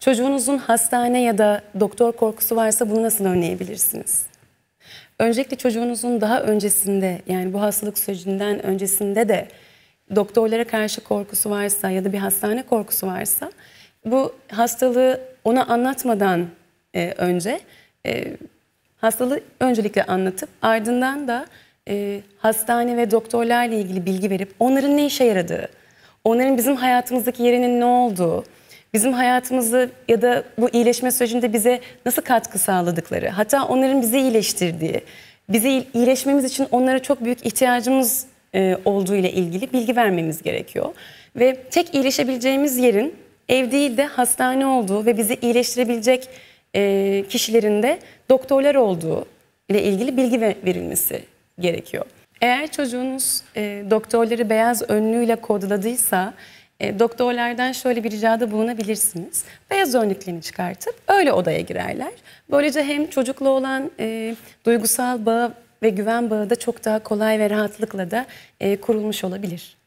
Çocuğunuzun hastane ya da doktor korkusu varsa bunu nasıl önleyebilirsiniz? Öncelikle çocuğunuzun daha öncesinde yani bu hastalık sürecinden öncesinde de doktorlara karşı korkusu varsa ya da bir hastane korkusu varsa bu hastalığı ona anlatmadan e, önce e, hastalığı öncelikle anlatıp ardından da e, hastane ve doktorlarla ilgili bilgi verip onların ne işe yaradığı, onların bizim hayatımızdaki yerinin ne olduğu, bizim hayatımızı ya da bu iyileşme sürecinde bize nasıl katkı sağladıkları, hatta onların bizi iyileştirdiği, bizi iyileşmemiz için onlara çok büyük ihtiyacımız e, olduğu ile ilgili bilgi vermemiz gerekiyor. Ve tek iyileşebileceğimiz yerin ev değil de hastane olduğu ve bizi iyileştirebilecek e, kişilerin de doktorlar olduğu ile ilgili bilgi verilmesi gerekiyor. Eğer çocuğunuz e, doktorları beyaz önlüğüyle kodladıysa e, doktorlardan şöyle bir ricada bulunabilirsiniz. Beyaz önlüklerini çıkartıp öyle odaya girerler. Böylece hem çocukla olan e, duygusal bağ ve güven bağı da çok daha kolay ve rahatlıkla da e, kurulmuş olabilir.